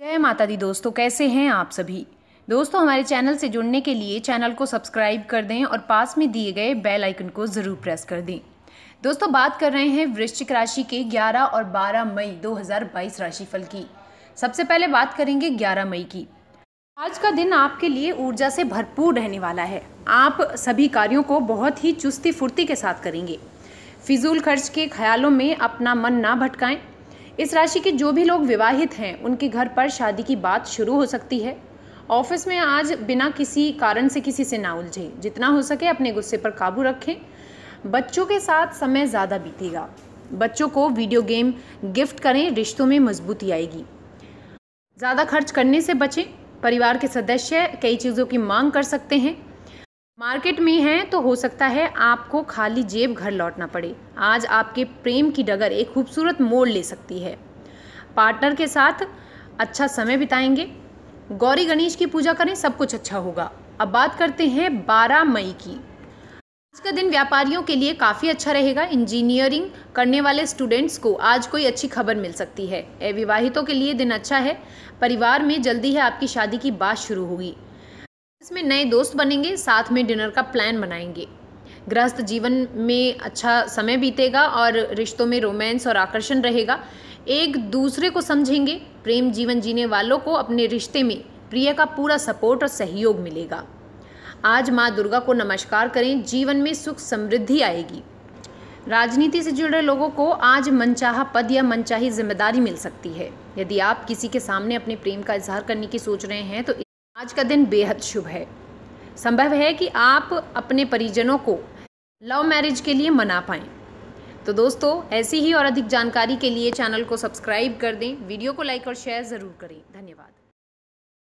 जय माता दी दोस्तों कैसे हैं आप सभी दोस्तों हमारे चैनल से जुड़ने के लिए चैनल को सब्सक्राइब कर दें और पास में दिए गए बेल आइकन को ज़रूर प्रेस कर दें दोस्तों बात कर रहे हैं वृश्चिक राशि के 11 और 12 मई 2022 राशिफल की सबसे पहले बात करेंगे 11 मई की आज का दिन आपके लिए ऊर्जा से भरपूर रहने वाला है आप सभी कार्यों को बहुत ही चुस्ती फुर्ती के साथ करेंगे फिजूल खर्च के ख्यालों में अपना मन ना भटकाएं इस राशि के जो भी लोग विवाहित हैं उनके घर पर शादी की बात शुरू हो सकती है ऑफिस में आज बिना किसी कारण से किसी से ना उलझें जितना हो सके अपने गुस्से पर काबू रखें बच्चों के साथ समय ज़्यादा बीतेगा बच्चों को वीडियो गेम गिफ्ट करें रिश्तों में मजबूती आएगी ज़्यादा खर्च करने से बचें परिवार के सदस्य कई चीज़ों की मांग कर सकते हैं मार्केट में हैं तो हो सकता है आपको खाली जेब घर लौटना पड़े आज आपके प्रेम की डगर एक खूबसूरत मोड़ ले सकती है पार्टनर के साथ अच्छा समय बिताएंगे गौरी गणेश की पूजा करें सब कुछ अच्छा होगा अब बात करते हैं 12 मई की आज का दिन व्यापारियों के लिए काफ़ी अच्छा रहेगा इंजीनियरिंग करने वाले स्टूडेंट्स को आज कोई अच्छी खबर मिल सकती है अविवाहितों के लिए दिन अच्छा है परिवार में जल्दी ही आपकी शादी की बात शुरू होगी इसमें नए दोस्त बनेंगे साथ में डिनर का प्लान बनाएंगे गृहस्थ जीवन में अच्छा समय बीतेगा और रिश्तों में रोमांस और आकर्षण रहेगा एक दूसरे को समझेंगे प्रेम जीवन जीने वालों को अपने रिश्ते में प्रिय का पूरा सपोर्ट और सहयोग मिलेगा आज माँ दुर्गा को नमस्कार करें जीवन में सुख समृद्धि आएगी राजनीति से जुड़े लोगों को आज मनचाहा पद या मनचाही जिम्मेदारी मिल सकती है यदि आप किसी के सामने अपने प्रेम का इजहार करने की सोच रहे हैं तो आज का दिन बेहद शुभ है संभव है कि आप अपने परिजनों को लव मैरिज के लिए मना पाएँ तो दोस्तों ऐसी ही और अधिक जानकारी के लिए चैनल को सब्सक्राइब कर दें वीडियो को लाइक और शेयर ज़रूर करें धन्यवाद